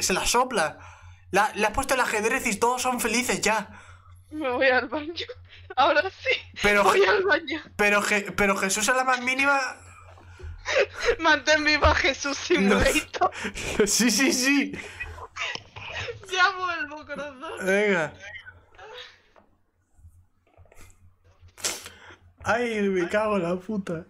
se la sopla. le has puesto el ajedrez y todos son felices ya. Me voy al baño. Ahora sí. Pero, voy al baño. Pero, Jesús a la más mínima. Mantén vivo a Jesús sin no. Sí, sí, sí. ya vuelvo, corazón. Venga. Ay, me cago en la puta.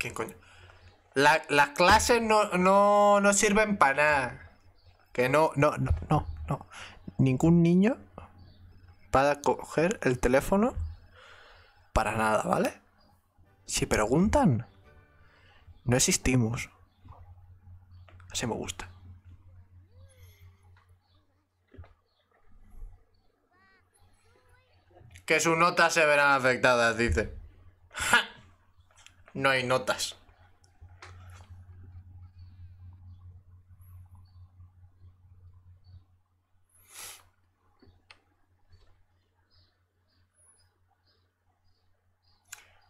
¿Quién coño? las clases no, sirven para nada. Que no, no, no, no, no. Ningún niño va a coger el teléfono para nada, ¿vale? Si preguntan, no existimos. Así me gusta. Que sus notas se verán afectadas, dice. ¡Ja! No hay notas.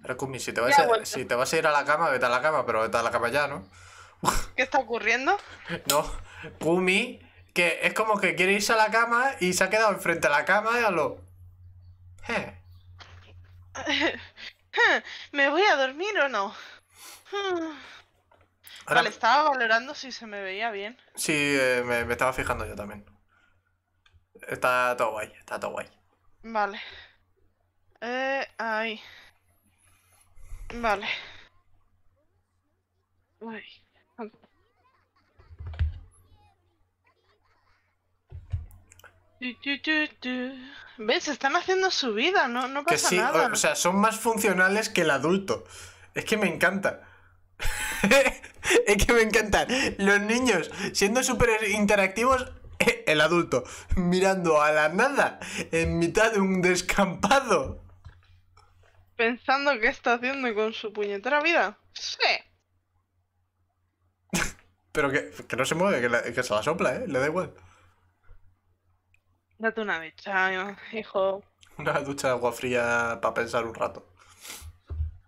Rakumi, si si te vas a ir a la cama, vete a la cama, pero vete a la cama ya, ¿no? ¿Qué está ocurriendo? no, Kumi, que es como que quiere irse a la cama y se ha quedado enfrente de la cama y eh. Hmm, ¿Me voy a dormir o no? Hmm. Vale, estaba valorando si se me veía bien. Sí, eh, me, estaba fijando yo también. Está todo guay, está todo guay. Vale. Eh, ahí. Vale. ¿Ves? Están haciendo su vida, no, pasa que sí, nada. O, sea, son más funcionales que el adulto. Es que me encanta. es que me encantan. Los niños siendo súper interactivos, el adulto mirando a la nada en mitad de un descampado. Pensando qué está haciendo con su puñetera vida. Sí. Pero que, no se mueve, que, que se la sopla, ¿eh? Le da igual. Date una ducha, hijo. Una ducha de agua fría para pensar un rato.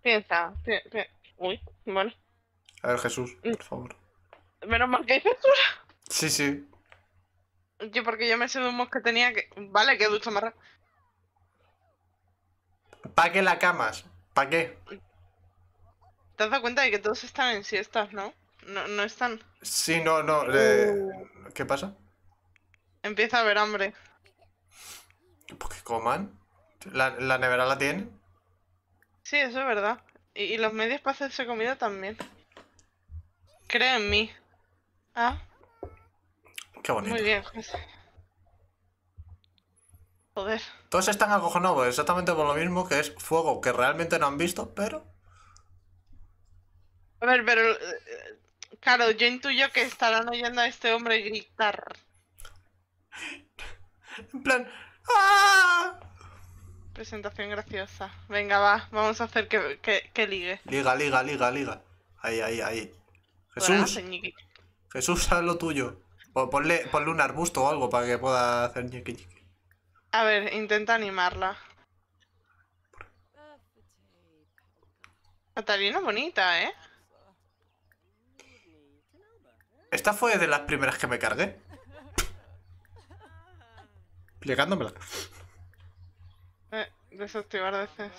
Piensa, piensa Uy, bueno. A ver, Jesús, mm. por favor. Menos mal que hay censura. Sí, sí. Yo, porque yo me sé de un que tenía que. Vale, que ducha más ¿Para qué la camas? ¿Para qué? ¿Te has dado cuenta de que todos están en siestas, no? No, no están. Sí, no, no. Eh, uh. ¿Qué pasa? Empieza a haber hambre. ¿Porque pues, coman. La, nevera la tienen. Sí, eso es verdad. Y, los medios para hacerse comida también. Cree en mí. Ah. Qué bonito. Muy bien, José. Pues. Joder. Todos están acojonados exactamente por lo mismo que es fuego que realmente no han visto, pero. A ver, pero. Eh, claro, yo intuyo que estarán oyendo a este hombre gritar. en plan, ¡Ah! Presentación graciosa. Venga, va, vamos a hacer que, que, ligue. Liga, liga, liga, liga. Ahí, ahí, ahí. Jesús. Jesús, haz lo tuyo. Ponle, ponle, un arbusto o algo para que pueda hacer ñiqui A ver, intenta animarla. Está bien bonita, ¿eh? Esta fue de las primeras que me cargué. Explicándomela. Eh, desactivar veces.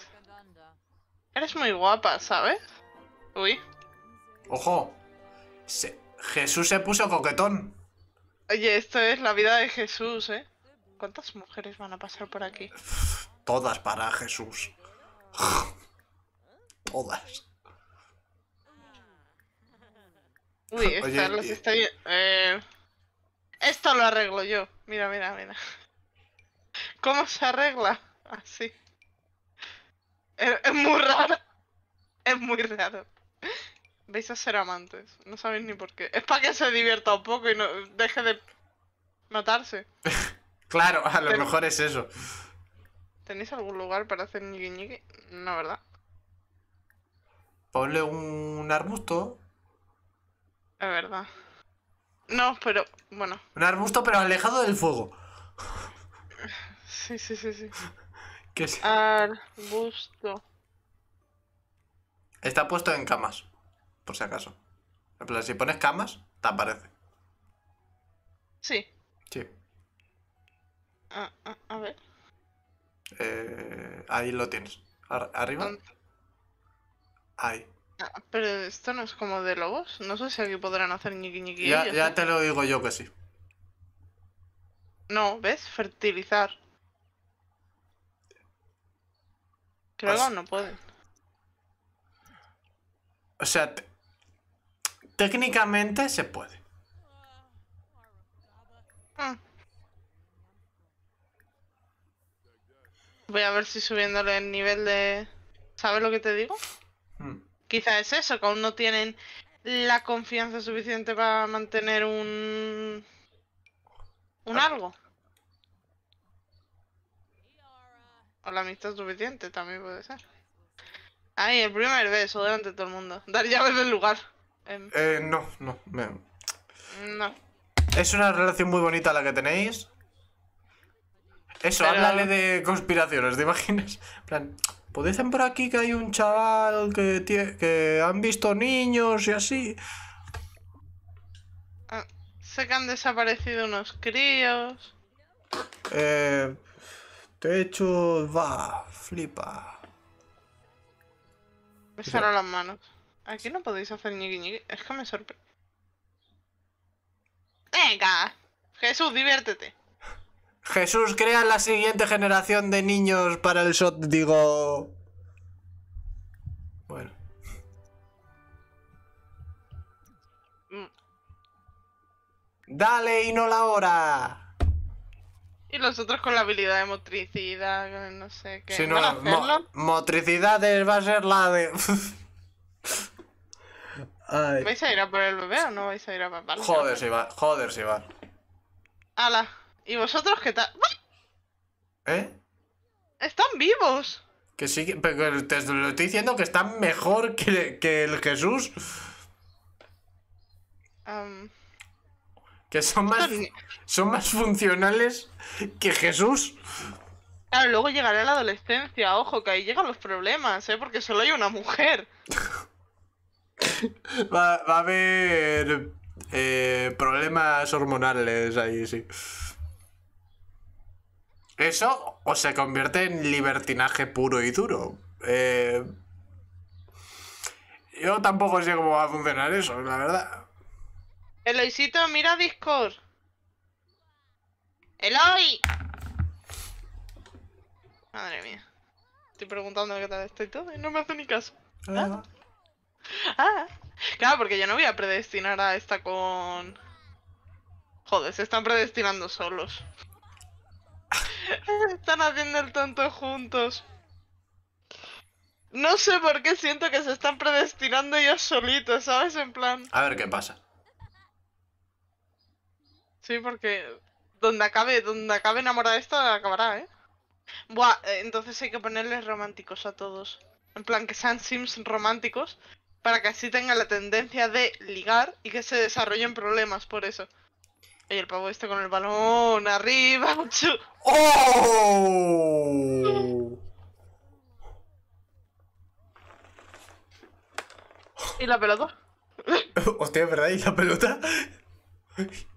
Eres muy guapa, ¿sabes? Uy. Ojo. Jesús se puso coquetón. Oye, esto es la vida de Jesús, ¿eh? ¿Cuántas mujeres van a pasar por aquí? Todas para Jesús. Todas. Uy, estas las está... Eh... Esto lo arreglo yo. Mira, mira, mira. ¿Cómo se arregla? Así. Es, muy raro. Es muy raro. Veis a ser amantes. No sabéis ni por qué. Es para que se divierta un poco y no deje de Notarse claro, a lo mejor es eso. ¿Tenéis algún lugar para hacer ñiqui niqui No, ¿verdad? Ponle un arbusto. Es verdad. No, pero bueno. Un arbusto, pero alejado del fuego. Sí, sí, sí, sí. ¿Qué es? Está puesto en camas, por si acaso. si pones camas, te aparece. Sí. Sí. A, ver. Eh, ahí lo tienes. arriba. Ahí. Ah, pero esto no es como de lobos. No sé si aquí podrán hacer ñiqui ñiqui. Ya, ¿eh? te lo digo yo que sí. No, ¿ves? Fertilizar. Creo que no pueden. O sea, técnicamente se puede. Ah. Voy a ver si subiéndole el nivel de... ¿Sabes lo que te digo? Hmm. Quizás es eso, que aún no tienen la confianza suficiente para mantener un... Un ah. algo. O la amistad suficiente también puede ser. Ay, el primer beso delante de todo el mundo. Dar llaves del lugar. Em, eh... no, no. No. Es una relación muy bonita la que tenéis. Eso, háblale de conspiraciones, ¿te imaginas? En plan, pues por aquí que hay un chaval que, que han visto niños y así. Ah, sé que han desaparecido unos críos. Eh, que hecho, va, flipa. Me salen las manos. Aquí no podéis hacer ni. ni Es que me sorprende. Venga, Jesús, diviértete. Jesús, crea la siguiente generación de niños para el shot, digo... Bueno. Mm. Dale y no la hora. Y los otros con la habilidad de motricidad, eh, no sé qué. Si no, motricidad va a ser la de. ¿Vais a ir a por el bebé o no vais a ir a papá? Joder, si va, joder, si va. ¡Hala! ¿y vosotros qué tal? ¿Eh? Están vivos. Que sí, pero te lo estoy diciendo que están mejor que, que el Jesús. Um... Que son más, son más funcionales que Jesús. Claro, luego llegará la adolescencia, ojo, que ahí llegan los problemas, ¿eh? Porque solo hay una mujer. va, a haber eh, problemas hormonales ahí, sí. Eso o se convierte en libertinaje puro y duro. Eh, yo tampoco sé cómo va a funcionar eso, la verdad. Eloisito, mira Discord. ¡Eloy! Madre mía. Estoy preguntando qué tal estoy todo y no me hace ni caso. Ah. ah. ah. Claro, porque yo no voy a predestinar a esta con... Joder, se están predestinando solos. están haciendo el tonto juntos. No sé por qué siento que se están predestinando ellos solitos, ¿sabes? En plan... A ver qué pasa. Sí, porque donde acabe, donde acabe enamorada esta, acabará, ¿eh? Buah, eh, entonces hay que ponerles románticos a todos. En plan, que sean sims románticos para que así tengan la tendencia de ligar y que se desarrollen problemas por eso. Y el pavo este con el balón arriba. ¡Oh! ¿Y la pelota? Hostia, ¿verdad? ¿Y la pelota?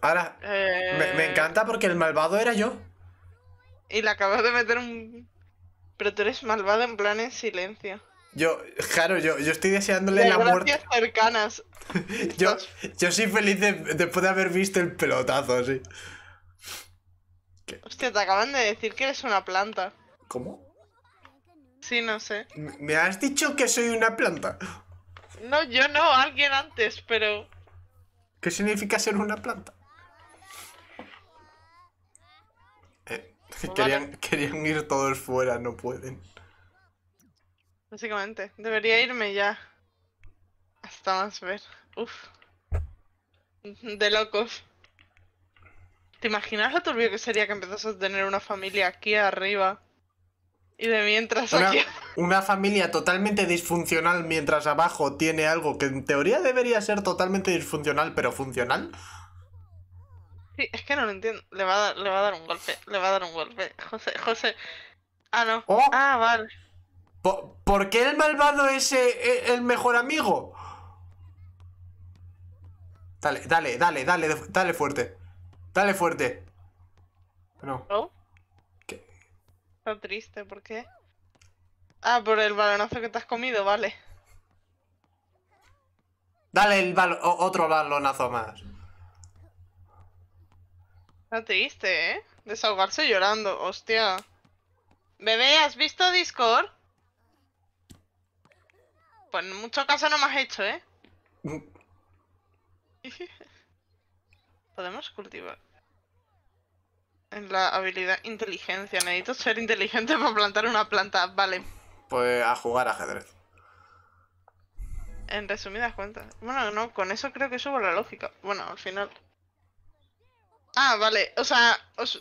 Ahora, me, eh. encanta porque el malvado era yo. Y le acabas de meter un. Pero tú eres malvado en plan en silencio. Yo, claro, yo, yo estoy deseándole la muerte. cercanas. yo, yo soy feliz después de haber visto el pelotazo, así Hostia, te acaban de decir que eres una planta. ¿Cómo? Sí, no sé. ¿Me has dicho que soy una planta? No, yo no, alguien antes, pero. ¿Qué significa ser una planta? Eh, querían, ir todos fuera, no pueden. Básicamente, debería irme ya. Hasta más ver. Uf. De locos. ¿Te imaginas lo turbio que sería que empezases a tener una familia aquí arriba? Y de mientras una, aquí... una familia totalmente disfuncional mientras abajo tiene algo que en teoría debería ser totalmente disfuncional, pero funcional. Sí, es que no lo entiendo. Le va a dar, un golpe, le va a dar un golpe. José, José. Ah, no. Oh. Ah, vale. ¿Por, qué el malvado es e, el, mejor amigo? Dale, dale, dale, dale, dale fuerte. Dale fuerte. No. Está triste, ¿por qué? Ah, por el balonazo que te has comido, vale. Dale el otro balonazo más. Está triste, ¿eh? Desahogarse llorando, hostia. Bebé, ¿has visto Discord? Pues en mucho caso no me has hecho, ¿eh? Podemos cultivar en la habilidad inteligencia. Necesito ser inteligente para plantar una planta. Vale. Pues a jugar ajedrez. En resumidas cuentas. Bueno, no, con eso creo que subo la lógica. Bueno, al final. Ah, vale. O sea,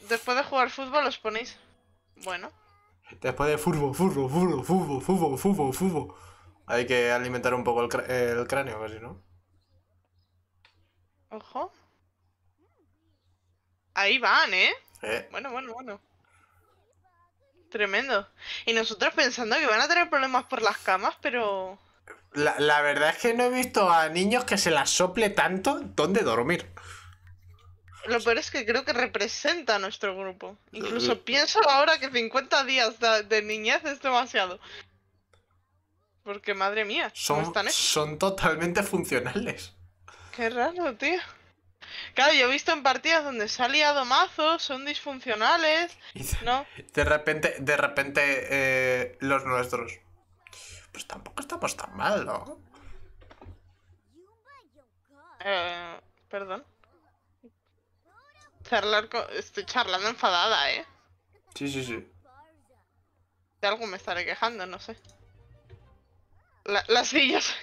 después de jugar fútbol os ponéis. Bueno. Después de fútbol, fútbol, fútbol, fútbol, fútbol, fútbol, Hay que alimentar un poco el, el cráneo, casi, ¿no? Ojo. Ahí van, ¿eh? Eh. Bueno, bueno, bueno. Tremendo. Y nosotros pensando que van a tener problemas por las camas, pero... La, verdad es que no he visto a niños que se las sople tanto donde dormir. Lo peor es que creo que representa a nuestro grupo. Incluso pienso ahora que 50 días de, niñez es demasiado. Porque madre mía, son, son totalmente funcionales. Qué raro, tío. Claro, yo he visto en partidas donde se ha liado mazos, son disfuncionales, ¿no? De repente, de repente, eh, los nuestros. Pues tampoco estamos tan mal, ¿no? Eh, perdón. Charlar Estoy charlando enfadada, ¿eh? Sí, sí, sí. De algo me estaré quejando, no sé. las sillas...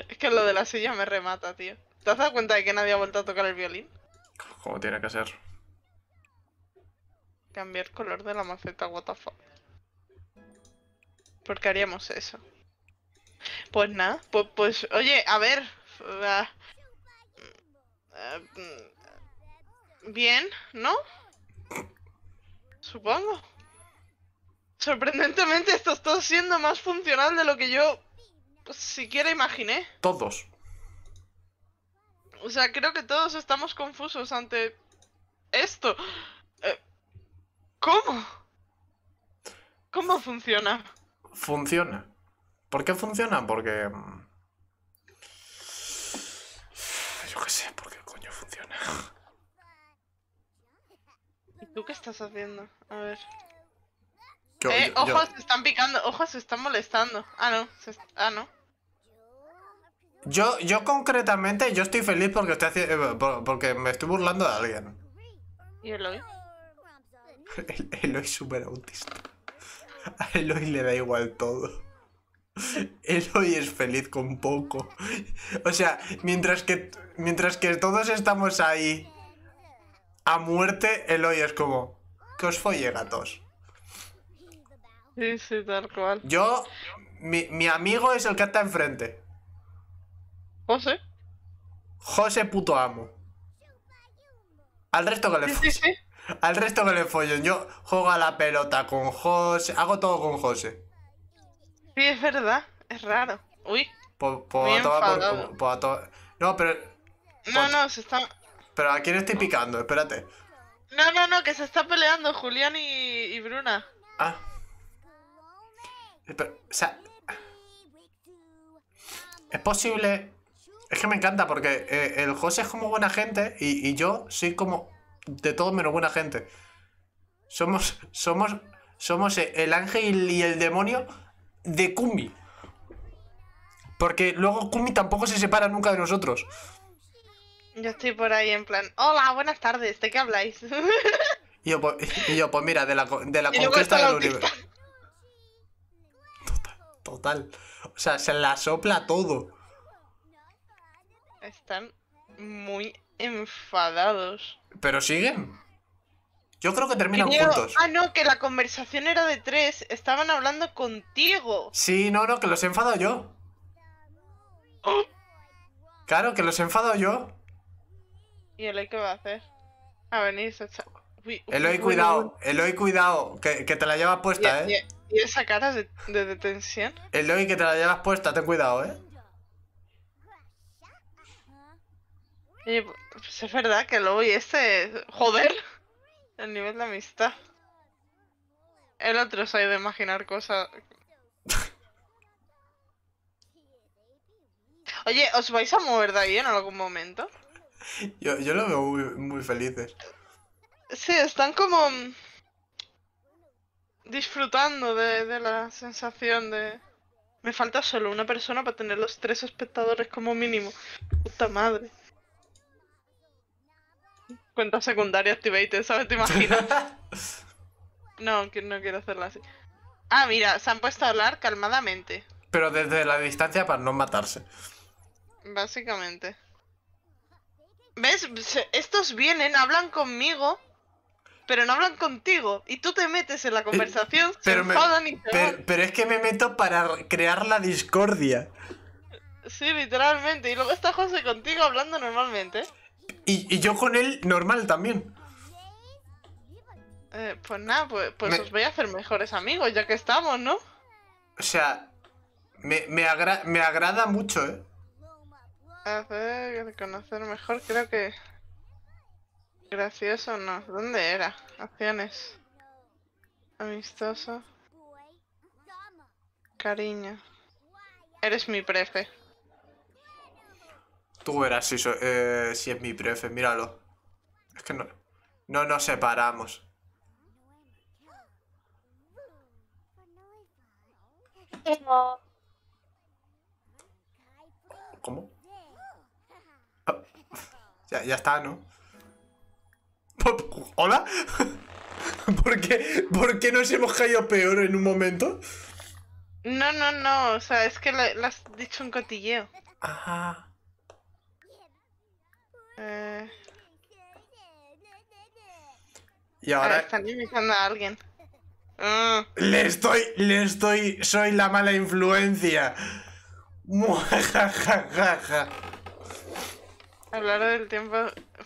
es que lo de las sillas me remata, tío. ¿Te has dado cuenta de que nadie ha vuelto a tocar el violín? Como tiene que ser. Cambiar color de la maceta, what the fuck. ¿Por qué haríamos eso? Pues nada, pues, pues oye, a ver. Ah, ah, bien, ¿no? Supongo. Sorprendentemente esto está siendo más funcional de lo que yo pues, siquiera imaginé. Todos. O sea, creo que todos estamos confusos ante esto. Eh, ¿Cómo? ¿Cómo funciona? Funciona. ¿Por qué funciona? Porque... Mm, yo qué sé, ¿por qué coño funciona? ¿Y tú qué estás haciendo? A ver. eh, ojos se están picando, ojos se están molestando. Ah, no. Ah, no. Yo, concretamente, yo estoy feliz porque, estoy haciendo, eh, porque me estoy burlando de alguien. ¿Y Eloy? Eloy es súper autista. A Eloy le da igual todo. Eloy es feliz con poco. O sea, mientras que, mientras que todos estamos ahí a muerte, Eloy es como... Que os folle, gatos. Sí, sí, tal cual. Yo... Mi, mi amigo es el que está enfrente. José. José puto amo. Al resto que le sí, Al resto que le follen. Yo juego a la pelota con José. Hago todo con José. Sí, es verdad. Es raro. Uy. No, pero. No, no, se está. Pero a quién estoy picando, espérate. No, no, no, que se está peleando Julián y, Bruna. Ah. o ¿Es posible es que me encanta porque eh, el José es como buena gente y, yo soy como de todo menos buena gente. Somos, somos, somos el ángel y el demonio de Kumi. Porque luego Kumi tampoco se separa nunca de nosotros. Yo estoy por ahí en plan, hola, buenas tardes, ¿de qué habláis? Pues, y yo, pues, mira, de la, de la conquista del universo. Total, total. O sea, se la sopla todo. Están muy enfadados. Pero siguen. Yo creo que terminan juntos. Ah, no, que la conversación era de tres. Estaban hablando contigo. Sí, no, no, que los he enfadado yo. Claro, que los he enfadado yo. ¿Y Eloy qué va a hacer? A venir, se echa- Eloy, cuidado, Eloy, cuidado, que, te la llevas puesta, ¿eh? y- esa cara de, de detención? Eloy, que te la llevas puesta, ten cuidado, ¿eh? Y pues es verdad que lo y este. Joder. El nivel de amistad. El otro soy de imaginar cosas. Oye, ¿os vais a mover de ahí en algún momento? Yo, lo veo muy, feliz. felices. Sí, están como mm, disfrutando de, de, la sensación de... Me falta solo una persona para tener los tres espectadores como mínimo. Puta madre. Cuenta secundaria activated, ¿sabes? ¿Te imaginas? no, no quiero hacerla así. Ah, mira, se han puesto a hablar calmadamente. Pero desde la distancia para no matarse. Básicamente. ¿Ves? Estos vienen, hablan conmigo, pero no hablan contigo. Y tú te metes en la eh, conversación, pero y pero es que me meto para crear la discordia. Sí, literalmente. Y luego está José contigo hablando normalmente. Y, yo con él normal también. Eh, pues nada, pues, pues os voy a hacer mejores amigos, ya que estamos, ¿no? O sea, me, me, me agrada mucho, ¿eh? Hacer conocer mejor, creo que... Gracioso, no. ¿Dónde era? Acciones. Amistoso. Cariño. Eres mi prefe. Tú verás eh, si, es mi prefe, míralo. Es que no, nos separamos. ¿Cómo? Ah, ya, está, ¿no? ¿Hola? ¿Por qué, ¿Por qué nos hemos caído peor en un momento? No, no, no, o sea, es que lo, has dicho un cotilleo. Ajá. Eh. Y ahora... están a alguien. Ah. Le estoy, le estoy, soy la mala influencia. lo largo del tiempo...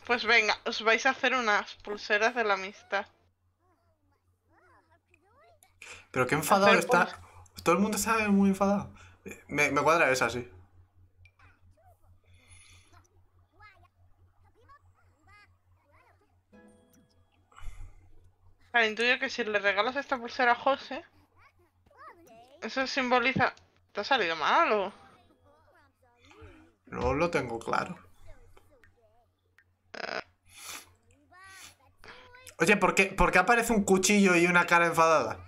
Pues venga, os vais a hacer unas pulseras de la amistad. Pero qué enfadado está... Todo el mundo sabe muy enfadado. Me, me cuadra esa, sí. intuyo que si le regalas esta pulsera a José, eso simboliza... ¿Te ha salido mal o...? No lo tengo claro. Oye, ¿por qué, aparece un cuchillo y una cara enfadada?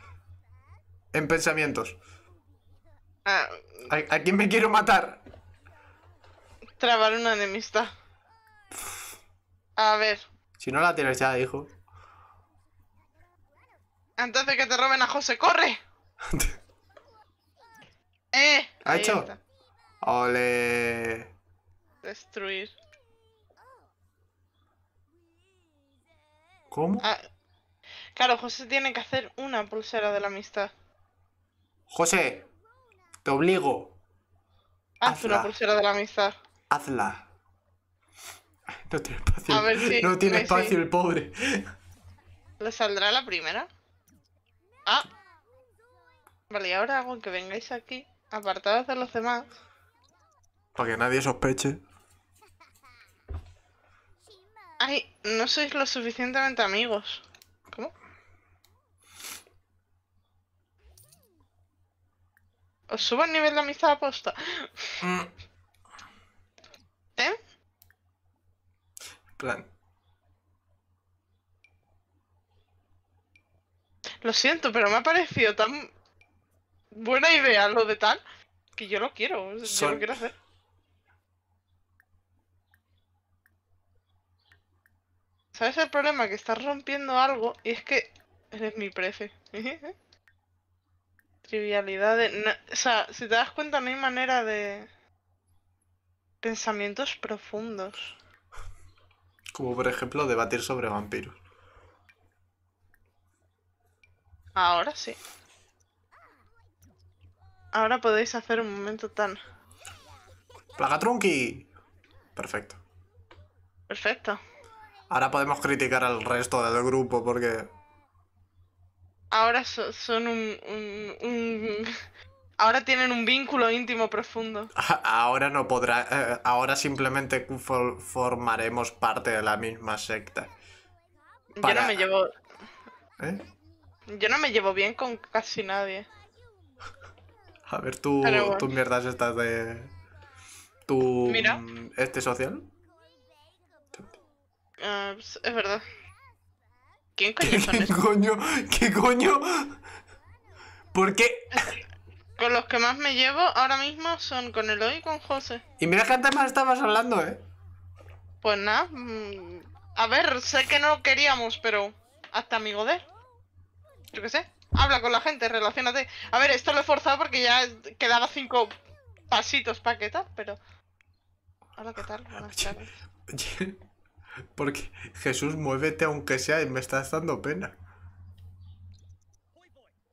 En pensamientos. Ah, ¿A, ¿A, quién me quiero matar? Trabar una enemistad. A ver. Si no la tienes ya, hijo. Antes que te roben a José, corre. eh. Ah, ¿Ha hecho? Ole. Destruir. ¿Cómo? Ah. claro, José tiene que hacer una pulsera de la amistad. José, te obligo. Haz una pulsera de la amistad. Hazla. No tiene espacio. no tiene espacio el pobre. ¿Le saldrá la primera? Ah. Vale, y ahora hago que vengáis aquí, apartados de los demás. Para que nadie sospeche. Ay, no sois lo suficientemente amigos. ¿Cómo? Os subo el nivel de amistad aposta. Mm. ¿Eh? plan, Lo siento, pero me ha parecido tan buena idea lo de tal que yo lo quiero. Yo lo quiero hacer. ¿Sabes el problema? Que estás rompiendo algo y es que eres mi prefe. Trivialidades. o sea, si te das cuenta, no hay manera de. Pensamientos profundos. Como por ejemplo debatir sobre vampiros. Ahora sí. Ahora podéis hacer un momento tan... Plagatrunki, Perfecto. Perfecto. Ahora podemos criticar al resto del grupo porque... Ahora son un, Ahora tienen un vínculo íntimo profundo. Ahora no podrá... Eh, ahora simplemente formaremos parte de la misma secta. Yo no me llevo... ¿Eh? Yo no me llevo bien con casi nadie. A ver, tú, tus mierdas estas de. Tu. Mira. Mm, este social. Ah, pues, es verdad. ¿Quién coño son ¿Qué coño? ¿Qué coño? ¿Por qué? Con los que más me llevo ahora mismo son con Eloy y con José. Y mira que antes más estabas hablando, ¿eh? Pues nada. Mm, a ver, sé que no lo queríamos, pero hasta amigo de él yo qué sé, habla con la gente, relacionate. A ver, esto lo he forzado porque ya quedaba cinco pasitos para que tal, pero... Ahora ¿qué tal? Buenas tardes. Porque Jesús, muévete aunque sea y me estás dando pena.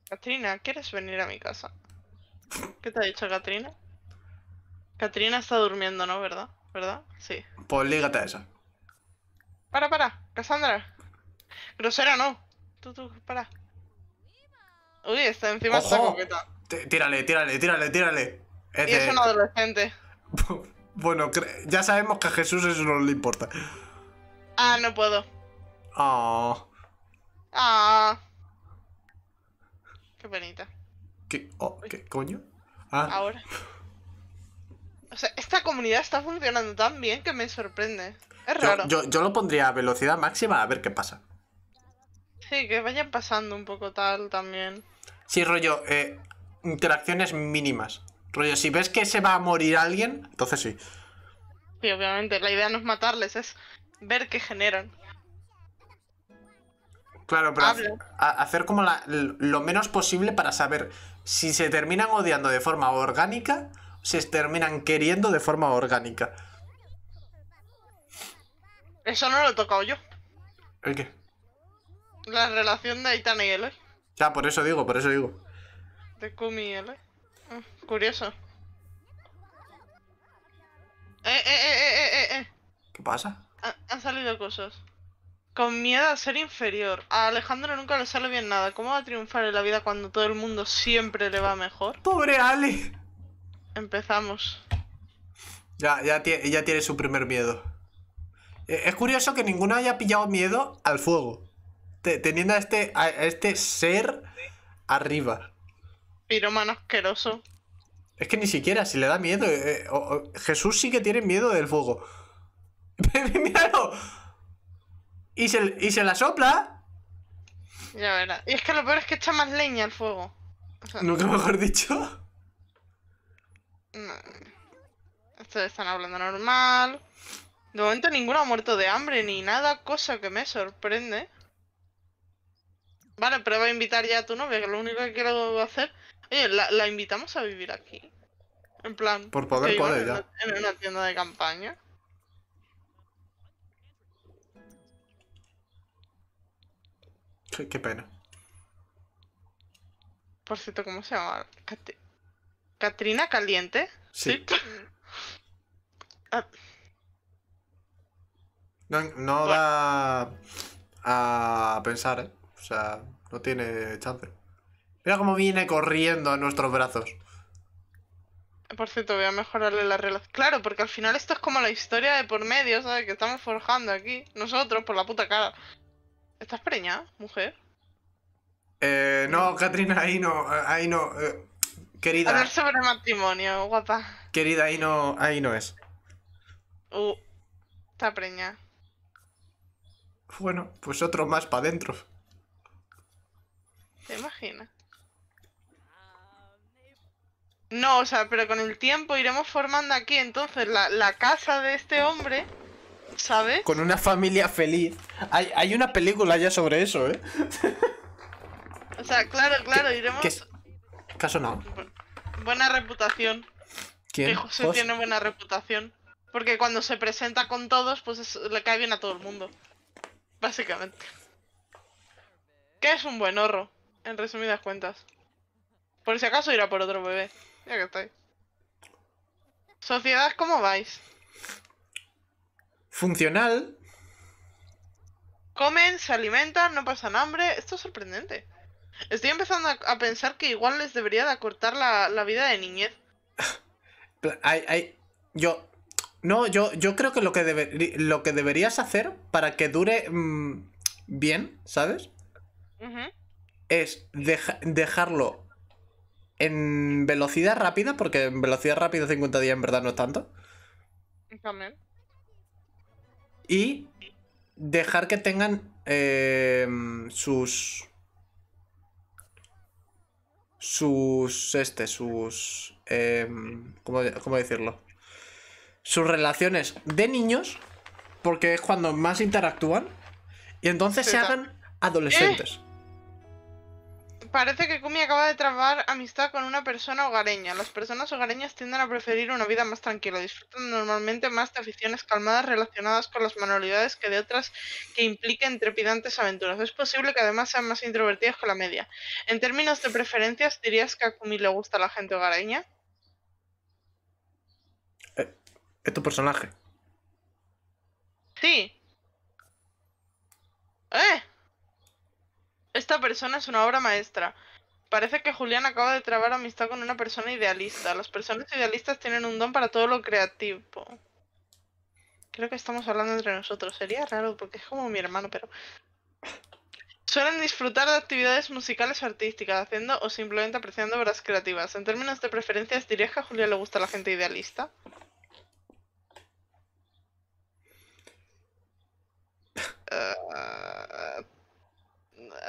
Katrina ¿quieres venir a mi casa? ¿Qué te ha dicho Katrina Katrina está durmiendo, ¿no? ¿Verdad? ¿Verdad? Sí. Pues lígate a esa. Para, para, Cassandra. Grosera no. Tú, tú, para. Uy, está encima de esta coqueta. tírale, tírale, tírale, tírale. y es este, un adolescente. bueno, ya sabemos que a Jesús eso no le importa. Ah, no puedo. Ah. Ah. Qué bonita. ¿Qué? Oh, ¿Qué coño? Ah. Ahora. O sea, esta comunidad está funcionando tan bien que me sorprende. Es raro. Yo, yo, lo pondría a velocidad máxima a ver qué pasa. Sí, que vaya pasando un poco tal también. Sí, rollo, eh, interacciones mínimas. Rollo, si ves que se va a morir alguien, entonces sí. Sí, obviamente, la idea no es matarles, es ver qué generan. Claro, pero hacer, como lo menos posible para saber si se terminan odiando de forma orgánica o se terminan queriendo de forma orgánica. Eso no lo he tocado yo. ¿El qué? La relación de Aitana y Eloy. Ya, por eso digo, por eso digo. De Kumi L. curioso. Eh, eh, eh, eh, ¿Qué pasa? han salido cosas. Con miedo a ser inferior. A Alejandro nunca le sale bien nada. ¿Cómo va a triunfar en la vida cuando todo el mundo siempre le va mejor? ¡Pobre Ali. Empezamos. Ya, ya, ya tiene su primer miedo. Es curioso que ninguno haya pillado miedo al fuego teniendo a este, este ser arriba. Piromano asqueroso. Es que ni siquiera, si le da miedo. Eh, eh, Jesús sí que tiene miedo del fuego. ¡Míralo! Y se, y la sopla. Ya verás. Y es que lo peor es que echa más leña al fuego. No, que Nunca mejor dicho. Estos están hablando normal. De momento ninguno ha muerto de hambre ni nada, cosa que me sorprende. Vale, pero va a invitar ya a tu novia, que lo único que quiero hacer. Oye, la, invitamos a vivir aquí. En plan. Por poder, poder, en en una tienda de campaña. qué pena. Por cierto, ¿cómo se llama? ¿Catrina Caliente? Sí. Ah. No, da a pensar, ¿eh? O sea, no tiene chance. Mira cómo viene corriendo a nuestros brazos. Por cierto, voy a mejorarle la relación. Claro, porque al final esto es como la historia de por medio, ¿sabes? Que estamos forjando aquí. Nosotros, por la puta cara. ¿Estás preñada, mujer? Eh, no, Katrina, ahí no. Ahí no. Eh, querida. Hablar sobre matrimonio, guapa. Querida, ahí no, ahí no es. Uh, está preñada. Bueno, pues otro más para adentro. ¿Te imaginas? No, o sea, pero con el tiempo iremos formando aquí entonces la, casa de este hombre, ¿sabes? Con una familia feliz. Hay, una película ya sobre eso, ¿eh? o sea, claro, claro, iremos... ¿Qué, no Buena reputación. Que José tiene buena reputación. Porque cuando se presenta con todos, pues le cae bien a todo el mundo. Básicamente. Que es un buen horror en resumidas cuentas. Por si acaso irá por otro bebé. Ya que estoy. Sociedad, ¿cómo vais? Funcional. Comen, se alimentan, no pasan hambre. Esto es sorprendente. Estoy empezando a, pensar que igual les debería de acortar la, vida de niñez. Ay, yo. No, yo, yo creo que lo que, lo que deberías hacer para que dure mm, bien, ¿sabes? Uh es dejarlo en velocidad rápida, porque en velocidad rápida 50 días en verdad no es tanto. Y dejar que tengan eh, sus. Sus. Este, sus. Eh, ¿cómo, decirlo? Sus relaciones de niños, porque es cuando más interactúan y entonces se hagan adolescentes. Parece que Kumi acaba de trabar amistad con una persona hogareña. Las personas hogareñas tienden a preferir una vida más tranquila. Disfrutan normalmente más de aficiones calmadas relacionadas con las manualidades que de otras que impliquen trepidantes aventuras. Es posible que además sean más introvertidas que la media. En términos de preferencias, ¿dirías que a Kumi le gusta la gente hogareña? Eh, ¿Es tu personaje? Sí. persona es una obra maestra. Parece que Julián acaba de trabar amistad con una persona idealista. Las personas idealistas tienen un don para todo lo creativo. Creo que estamos hablando entre nosotros. Sería raro porque es como mi hermano, pero... Suelen disfrutar de actividades musicales o artísticas, haciendo o simplemente apreciando obras creativas. En términos de preferencias, ¿dirías que a Julián le gusta la gente idealista?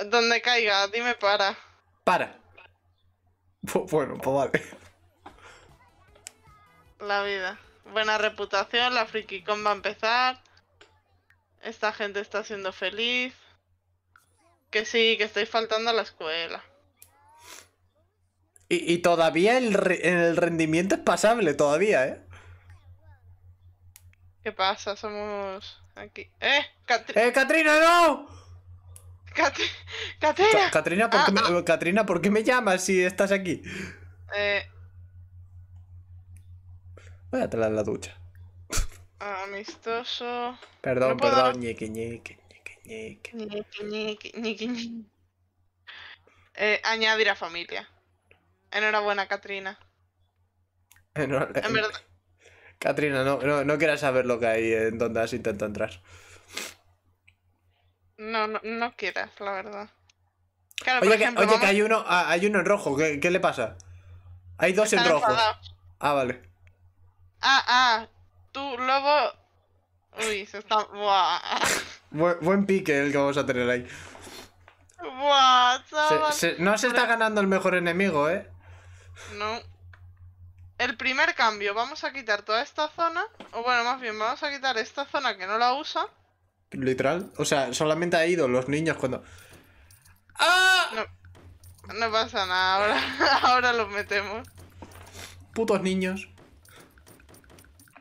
Donde caiga, dime para. Para. Bueno, pues vale. La vida. Buena reputación, la FrikiCon va a empezar. Esta gente está siendo feliz. Que sí, que estoy faltando a la escuela. Y, todavía el, el rendimiento es pasable, todavía, ¿eh? ¿Qué pasa? Somos aquí. ¡Eh! ¡Eh, Catrina, no! Ah, ah. Catrina. ¿por, qué me, llamas si estás aquí? Eh... Voy a la ducha. Amistoso. Perdón, perdón, Eh, añadir a familia. Enhorabuena, Catrina Enhorabuena. no, no, no quieras saber lo que hay en donde has intentado entrar. No, no, no quieras, la verdad. oye, que, hay uno, ah, hay uno en rojo, ¿qué, le pasa? Hay dos en rojo. Ah, vale. Ah, ah, tú, lobo. Uy, se está. buen pique el que vamos a tener ahí. Buah, no se está ganando el mejor enemigo, ¿eh? No. El primer cambio, vamos a quitar toda esta zona, o bueno, más bien, vamos a quitar esta zona que no la usa Literal. O sea, solamente ha ido los niños cuando. ¡Ah! No, pasa nada, ahora, ahora los metemos. Putos niños.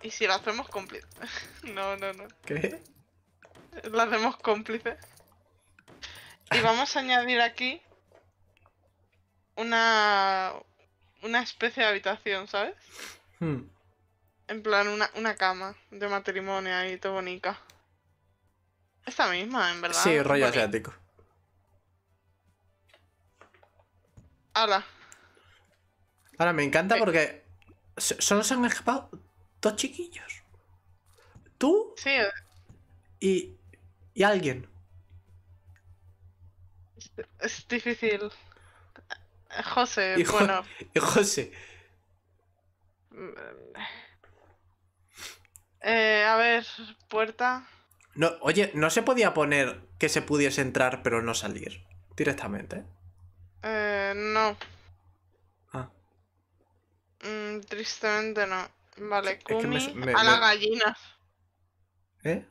¿Y si lo hacemos cómplice? no, no, no. ¿Qué? Lo hacemos cómplice. Y vamos a añadir aquí una. una especie de habitación, ¿sabes? Hmm. En plan, una, una cama de matrimonio ahí, todo bonita. Esta misma, en verdad. Sí, rollo asiático. Ahora. Ahora me encanta porque solo se han escapado dos chiquillos. Tú sí. Eh. y, y alguien. Es, difícil. José, bueno. Y José. Mm, eh, a ver, puerta. No, oye, no se podía poner que se pudiese entrar pero no salir directamente. Eh, no. Ah. Mm, tristemente no. Vale, a las gallinas. ¿Eh?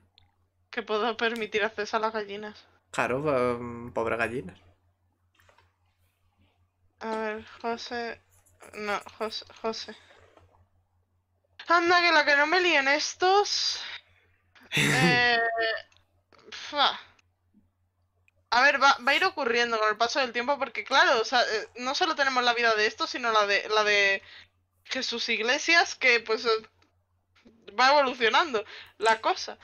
Que puedo permitir acceso a las gallinas. Claro, mm, pobre gallinas. A ver, José. No, José. José. Anda, que la que no me líen estos. Eh, a ver, va, a ir ocurriendo con el paso del tiempo porque, claro, o sea, eh, no solo tenemos la vida de esto, sino la de, la de Jesús Iglesias, que pues eh, va evolucionando la cosa.